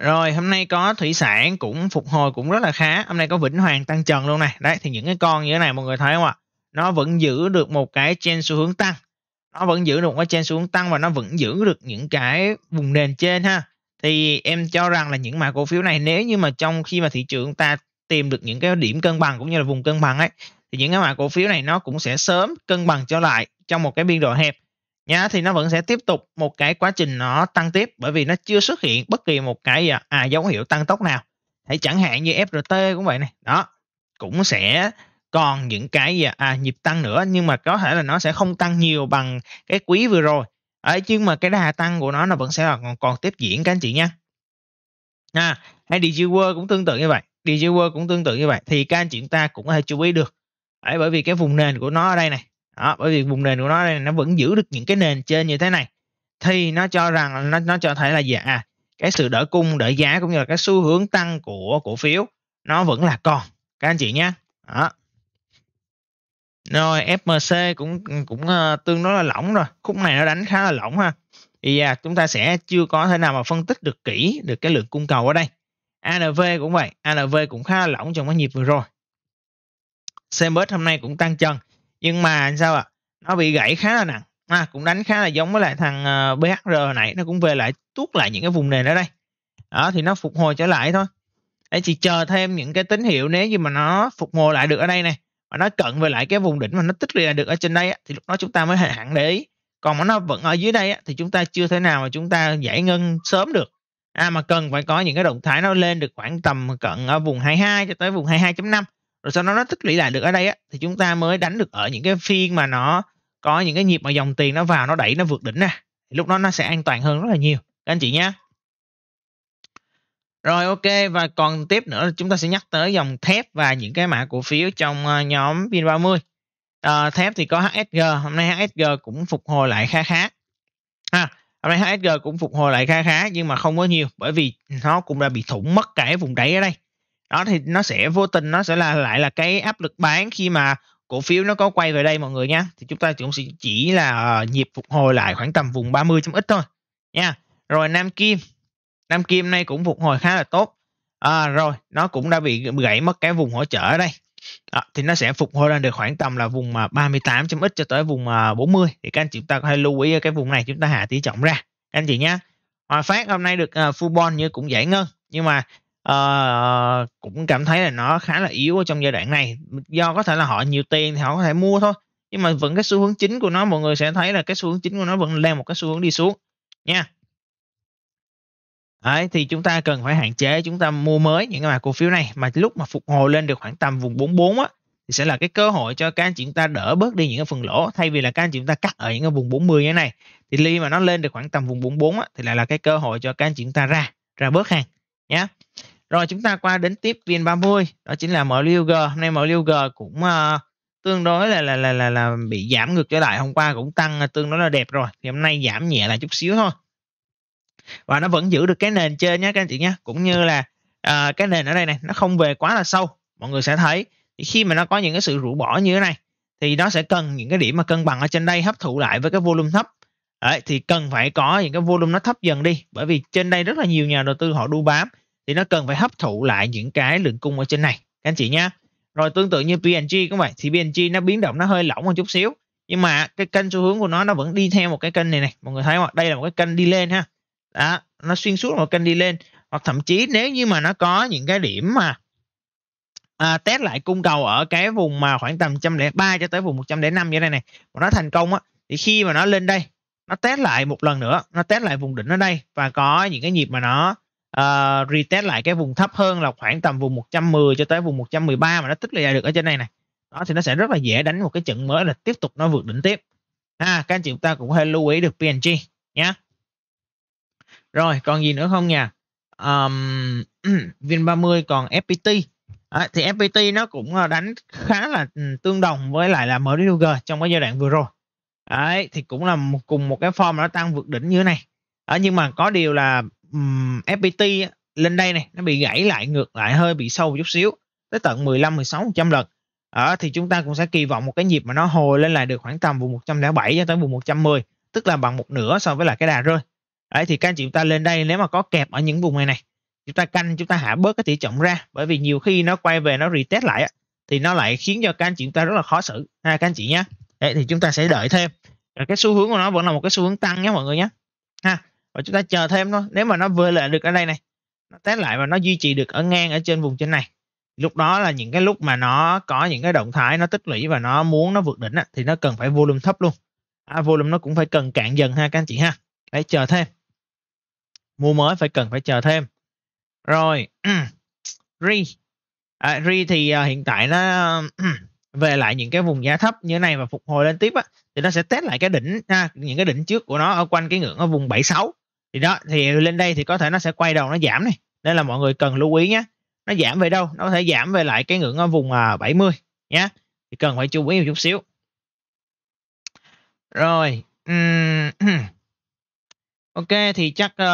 rồi hôm nay có thủy sản cũng phục hồi cũng rất là khá. Hôm nay có Vĩnh Hoàng tăng trần luôn này. Đấy thì những cái con như thế này mọi người thấy không ạ? Nó vẫn giữ được một cái trên xu hướng tăng. Nó vẫn giữ được một cái trên xu hướng tăng và nó vẫn giữ được những cái vùng nền trên ha. Thì em cho rằng là những mã cổ phiếu này nếu như mà trong khi mà thị trường ta tìm được những cái điểm cân bằng cũng như là vùng cân bằng ấy thì những cái mã cổ phiếu này nó cũng sẽ sớm cân bằng trở lại trong một cái biên độ hẹp nhá thì nó vẫn sẽ tiếp tục một cái quá trình nó tăng tiếp bởi vì nó chưa xuất hiện bất kỳ một cái à, à dấu hiệu tăng tốc nào hãy chẳng hạn như FRT cũng vậy này đó cũng sẽ còn những cái à, à, nhịp tăng nữa nhưng mà có thể là nó sẽ không tăng nhiều bằng cái quý vừa rồi ấy nhưng mà cái đà tăng của nó nó vẫn sẽ là còn, còn tiếp diễn các anh chị nha à, hay DG World cũng tương tự như vậy DG World cũng tương tự như vậy thì các anh chị chúng ta cũng có thể chú ý được ấy bởi vì cái vùng nền của nó ở đây này đó, bởi vì vùng nền của nó đây nó vẫn giữ được những cái nền trên như thế này thì nó cho rằng nó nó cho thấy là gì à cái sự đỡ cung đỡ giá cũng như là cái xu hướng tăng của cổ phiếu nó vẫn là còn các anh chị nhé đó rồi FMC cũng cũng ờ, tương đối là lỏng rồi khúc này nó đánh khá là lỏng ha thì à, chúng ta sẽ chưa có thể nào mà phân tích được kỹ được cái lượng cung cầu ở đây ANV cũng vậy ANV cũng khá là lỏng trong cái nhịp vừa rồi Cmbus hôm nay cũng tăng chân nhưng mà sao ạ à? nó bị gãy khá là nặng à, cũng đánh khá là giống với lại thằng ờ, BHR này nó cũng về lại tuốt lại những cái vùng nền ở đây đó thì nó phục hồi trở lại thôi để chỉ chờ thêm những cái tín hiệu nếu như mà nó phục hồi lại được ở đây này mà nó cận về lại cái vùng đỉnh mà nó tích lũy được ở trên đây thì lúc đó chúng ta mới hẳn để ý còn mà nó vẫn ở dưới đây thì chúng ta chưa thể nào mà chúng ta giải ngân sớm được à, mà cần phải có những cái động thái nó lên được khoảng tầm cận ở vùng 22 cho tới vùng 22.5 rồi sau đó nó tích lũy lại được ở đây á thì chúng ta mới đánh được ở những cái phiên mà nó có những cái nhịp mà dòng tiền nó vào nó đẩy nó vượt đỉnh nè thì lúc đó nó sẽ an toàn hơn rất là nhiều các anh chị nhé rồi ok và còn tiếp nữa chúng ta sẽ nhắc tới dòng thép và những cái mã cổ phiếu trong ờ, nhóm VN30. À, ờ, thép thì có HSG, hôm nay HSG cũng phục hồi lại khá khá. À, hôm nay HSG cũng phục hồi lại khá khá nhưng mà không có nhiều bởi vì nó cũng đã bị thủng mất cái vùng đáy ở đây đó thì nó sẽ vô tình nó sẽ là lại là cái áp lực bán khi mà cổ phiếu nó có quay về đây mọi người nha thì chúng ta cũng sẽ chỉ là ờ, nhịp phục hồi lại khoảng tầm vùng 30 ít thôi nha rồi Nam Kim Nam Kim nay cũng phục hồi khá là tốt à, rồi nó cũng đã bị gãy mất cái vùng hỗ trợ ở đây à, thì nó sẽ phục hồi lên được khoảng tầm là vùng mà 38 ít cho tới vùng mà 40 thì các anh chị chúng ta có thể lưu ý ở cái vùng này chúng ta hạ tỷ trọng ra các anh chị nhé Hòa Phát hôm nay được uh, full bond như cũng giải ngân nhưng mà Ờ, ờ, cũng cảm thấy là nó khá là yếu ở trong giai đoạn này do có thể là họ nhiều tiền thì họ có thể mua thôi nhưng mà vẫn cái xu hướng chính của nó mọi người sẽ thấy là cái xu hướng chính của nó vẫn lên một cái xu hướng đi xuống nha Đấy, thì chúng ta cần phải hạn chế chúng ta mua mới những cái mã cổ phiếu này mà lúc mà phục hồi lên được khoảng tầm vùng 44 á thì sẽ là cái cơ hội cho các anh chị chúng ta đỡ bớt đi những cái phần lỗ thay vì là các anh chị chúng ta cắt ở những cái vùng 40 như thế này thì ly mà nó lên được khoảng tầm vùng 44 á, thì lại là cái cơ hội cho các anh chị chúng ta ra ra bớt hàng nhé rồi chúng ta qua đến tiếp VN30, đó chính là MLUG. Hôm nay MLUG cũng uh, tương đối là là là là là bị giảm ngược trở lại, hôm qua cũng tăng ờ, tương đối là đẹp rồi. Thì hôm nay giảm nhẹ là chút xíu thôi. Và nó vẫn giữ được cái nền trên nhé các anh chị nhé, cũng như là uh, cái nền ở đây này nó không về quá là sâu. Mọi người sẽ thấy thì khi mà nó có những cái sự rũ bỏ như thế này thì nó sẽ cần những cái điểm mà cân bằng ở trên đây hấp thụ lại với cái volume thấp Đấy, thì cần phải có những cái volume nó thấp dần đi bởi vì trên đây rất là nhiều nhà đầu tư họ đu bám thì nó cần phải hấp thụ lại những cái lượng cung ở trên này các anh chị nhé rồi tương tự như PNG cũng vậy thì PNG nó biến động nó hơi lỏng một chút xíu nhưng mà cái kênh xu hướng của nó nó vẫn đi theo một cái kênh này này mọi người thấy không đây là một cái kênh đi lên ha đó nó xuyên suốt một kênh đi lên hoặc thậm chí nếu như mà nó có những cái điểm mà à, test lại cung cầu ở cái vùng mà khoảng tầm 103 cho tới vùng 105 như thế này này mà nó thành công á thì khi mà nó lên đây nó test lại một lần nữa nó test lại vùng đỉnh ở đây và có những cái nhịp mà nó uh, retest lại cái vùng thấp hơn là khoảng tầm vùng 110 cho tới vùng 113 mà nó tích lũy được ở trên này này đó thì nó sẽ rất là dễ đánh một cái trận mới là tiếp tục nó vượt đỉnh tiếp ha các anh chị chúng ta cũng hơi lưu ý được PNG nhé rồi còn gì nữa không nhỉ? um, Vin30 còn FPT à, thì FPT nó cũng ờ, đánh khá là ừ, tương đồng với lại là MDG trong cái giai đoạn vừa rồi Đấy, thì cũng là cùng một cái form nó tăng vượt đỉnh như thế này à, nhưng mà có điều là um, FPT lên đây này nó bị gãy lại ngược lại hơi bị sâu một chút xíu tới tận 15 16 100 lần ở thì chúng ta cũng sẽ kỳ vọng một cái nhịp mà nó hồi lên lại được khoảng tầm vùng 107 cho tới vùng 110 tức là bằng một nửa so với là cái đà rơi đấy thì các anh chị chúng ta lên đây nếu mà có kẹp ở những vùng này này chúng ta canh chúng ta hạ bớt cái tỷ trọng ra bởi vì nhiều khi nó quay về nó retest lại thì nó lại khiến cho các anh chị chúng ta rất là khó xử ha các anh chị nhé đấy, thì chúng ta sẽ đợi thêm cái xu hướng của nó vẫn là một cái xu hướng tăng nhé mọi người nhé ha và chúng ta chờ thêm thôi nếu mà nó vừa lại được ở đây này nó test lại và nó duy trì được ở ngang ở trên vùng trên này lúc đó là những cái lúc mà nó có những cái động thái nó tích lũy và nó muốn nó vượt đỉnh á, thì nó cần phải volume thấp luôn à, volume nó cũng phải cần cạn dần ha các anh chị ha để chờ thêm mua mới phải cần phải chờ thêm rồi ri [clears throat] à, re thì à, hiện tại nó [clears throat] về lại những cái vùng giá thấp như thế này và phục hồi lên tiếp á, thì nó sẽ test lại cái đỉnh ha, à, những cái đỉnh trước của nó ở quanh cái ngưỡng ở vùng 76 thì đó thì lên đây thì có thể nó sẽ quay đầu nó giảm này nên là mọi người cần lưu ý nhé nó giảm về đâu nó có thể giảm về lại cái ngưỡng ở ờ, vùng 70 à, nhé thì cần phải chú ý một chút xíu rồi [clears throat] ok thì chắc uh,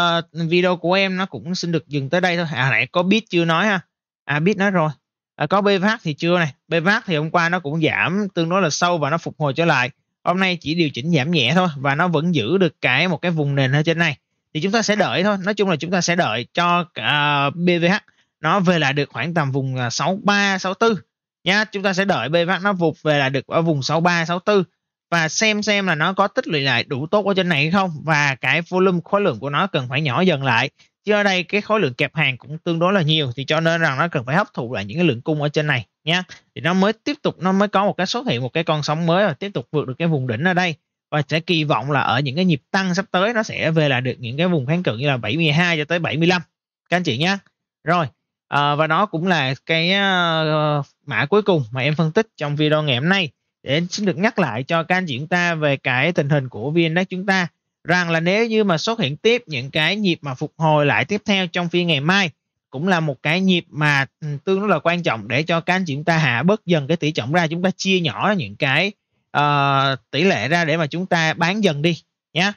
video của em nó cũng xin được dừng tới đây thôi à lại có biết chưa nói ha à biết nói rồi à, có bvac thì chưa này bvac thì hôm qua nó cũng giảm tương đối là sâu và nó phục hồi trở lại hôm nay chỉ điều chỉnh giảm nhẹ thôi và nó vẫn giữ được cái một cái vùng nền ở trên này thì chúng ta sẽ đợi thôi nói chung là chúng ta sẽ đợi cho uh, à, BVH nó về lại được khoảng tầm vùng 63 à, 64 nha chúng ta sẽ đợi BVH nó vụt về lại được ở vùng 63 64 và xem xem là nó có tích lũy lại đủ tốt ở trên này hay không và cái volume khối lượng của nó cần phải nhỏ dần lại chứ ở đây cái khối lượng kẹp hàng cũng tương đối là nhiều thì cho nên rằng nó cần phải hấp thụ lại những cái lượng cung ở trên này nha thì nó mới tiếp tục nó mới có một cái xuất hiện một cái con sóng mới và tiếp tục vượt được cái vùng đỉnh ở đây và sẽ kỳ vọng là ở những cái nhịp tăng sắp tới nó sẽ về lại được những cái vùng kháng cự như là 72 cho tới 75 các anh chị nhé rồi à, và nó cũng là cái uh, mã cuối cùng mà em phân tích trong video ngày hôm nay để xin được nhắc lại cho các anh chị chúng ta về cái tình hình của VN Index chúng ta rằng là nếu như mà xuất hiện tiếp những cái nhịp mà phục hồi lại tiếp theo trong phiên ngày mai cũng là một cái nhịp mà ừ, tương đối là quan trọng để cho các anh chị chúng ta hạ bớt dần cái tỷ trọng ra chúng ta chia nhỏ những cái uh, tỷ lệ ra để mà chúng ta bán dần đi nhé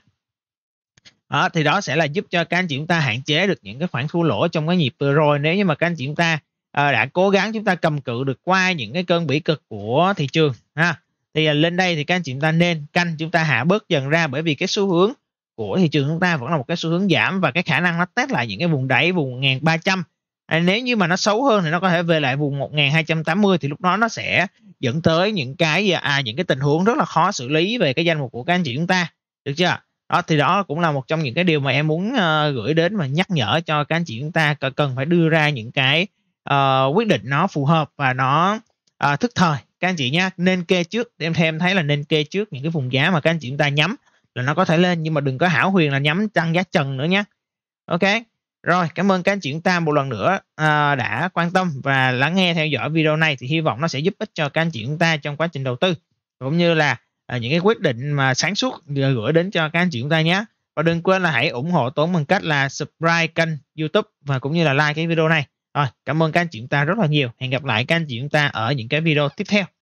đó, thì đó sẽ là giúp cho các anh chị chúng ta hạn chế được những cái khoản thua lỗ trong cái nhịp vừa rồi nếu như mà các anh chị chúng ta à, đã cố gắng chúng ta cầm cự được qua những cái cơn bỉ cực của thị trường ha thì à, lên đây thì các anh chị chúng ta nên canh chúng ta hạ bớt dần ra bởi vì cái xu hướng của thị trường chúng ta vẫn là một cái xu hướng giảm và cái khả năng nó test lại những cái vùng đáy vùng 1300 à, nếu như mà nó xấu hơn thì nó có thể về lại vùng 1280 thì lúc đó nó sẽ dẫn tới những cái à, những cái tình huống rất là khó xử lý về cái danh mục của các anh chị chúng ta được chưa đó thì đó cũng là một trong những cái điều mà em muốn uh, gửi đến và nhắc nhở cho các anh chị chúng ta cần phải đưa ra những cái uh, quyết định nó phù hợp và nó uh, thức thời các anh chị nhé nên kê trước em thêm thấy là nên kê trước những cái vùng giá mà các anh chị chúng ta nhắm là nó có thể lên nhưng mà đừng có hảo huyền là nhắm tăng giá trần nữa nhé ok rồi, cảm ơn các anh chị chúng ta một lần nữa à, đã quan tâm và lắng nghe theo dõi video này thì hy vọng nó sẽ giúp ích cho các anh chị chúng ta trong quá trình đầu tư cũng như là à, những cái quyết định mà sáng suốt gửi đến cho các anh chị chúng ta nhé. Và đừng quên là hãy ủng hộ tốn bằng cách là subscribe kênh YouTube và cũng như là like cái video này. Rồi, cảm ơn các anh chị chúng ta rất là nhiều. Hẹn gặp lại các anh chị chúng ta ở những cái video tiếp theo.